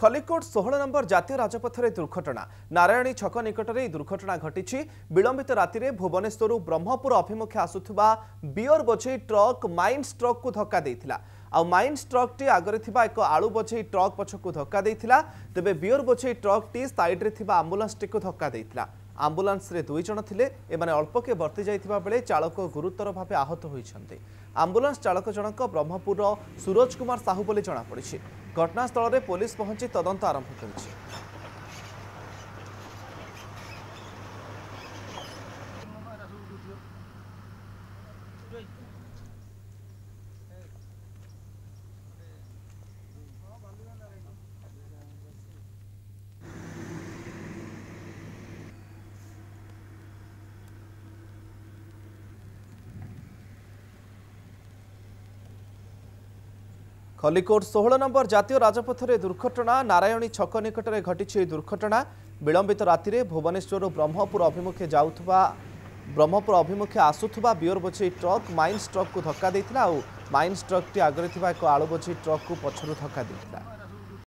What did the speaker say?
ଖଲିକୋଟ ଷୋହଳ ନମ୍ବର ଜାତୀୟ ରାଜପଥରେ ଦୁର୍ଘଟଣା ନାରାୟଣୀ ଛକ ନିକଟରେ ଏହି ଦୁର୍ଘଟଣା ଘଟିଛି ବିଳମ୍ବିତ ରାତିରେ ଭୁବନେଶ୍ୱରରୁ ବ୍ରହ୍ମପୁର ଅଭିମୁଖେ ଆସୁଥିବା ବିୟର ବୋଝେଇ ଟ୍ରକ୍ ମାଇନ୍ସ ଟ୍ରକ୍କୁ ଧକ୍କା ଦେଇଥିଲା ଆଉ ମାଇନ୍ସ ଟ୍ରକ୍ଟି ଆଗରେ ଥିବା ଏକ ଆଳୁ ବୋଝେଇ ଟ୍ରକ୍ ପଛକୁ ଧକ୍କା ଦେଇଥିଲା ତେବେ ବିୟର ବୋଝେଇ ଟ୍ରକ୍ଟି ସାଇଡ୍ରେ ଥିବା ଆମ୍ବୁଲାନ୍ସଟିକୁ ଧକ୍କା ଦେଇଥିଲା ଆମ୍ବୁଲାନ୍ସରେ ଦୁଇ ଜଣ ଥିଲେ ଏମାନେ ଅଳ୍ପକେ ବର୍ତ୍ତି ଯାଇଥିବା ବେଳେ ଚାଳକ ଗୁରୁତର ଭାବେ ଆହତ ହୋଇଛନ୍ତି ଆମ୍ବୁଲାନ୍ସ ଚାଳକ ଜଣକ ବ୍ରହ୍ମପୁରର ସୁରଜ କୁମାର ସାହୁ ବୋଲି ଜଣାପଡ଼ିଛି ଘଟଣାସ୍ଥଳରେ ପୋଲିସ ପହଞ୍ଚି ତଦନ୍ତ ଆରମ୍ଭ କରିଛି Thank you. ଖଲିକୋଟ ଷୋହଳ ନମ୍ବର ଜାତୀୟ ରାଜପଥରେ ଦୁର୍ଘଟଣା ନାରାୟଣୀ ଛକ ନିକଟରେ ଘଟିଛି ଏହି ଦୁର୍ଘଟଣା ବିଳମ୍ବିତ ରାତିରେ ଭୁବନେଶ୍ୱରରୁ ବ୍ରହ୍ମପୁର ଅଭିମୁଖେ ଯାଉଥିବା ବ୍ରହ୍ମପୁର ଅଭିମୁଖେ ଆସୁଥିବା ବିଓର ବୋଝେଇ ଟ୍ରକ୍ ମାଇନ୍ସ ଟ୍ରକ୍କୁ ଧକ୍କା ଦେଇଥିଲା ଆଉ ମାଇନ୍ସ ଟ୍ରକ୍ଟି ଆଗରେ ଥିବା ଏକ ଆଳୁ ବୋଝେଇ ଟ୍ରକ୍କୁ ପଛରୁ ଧକ୍କା ଦେଇଥିଲା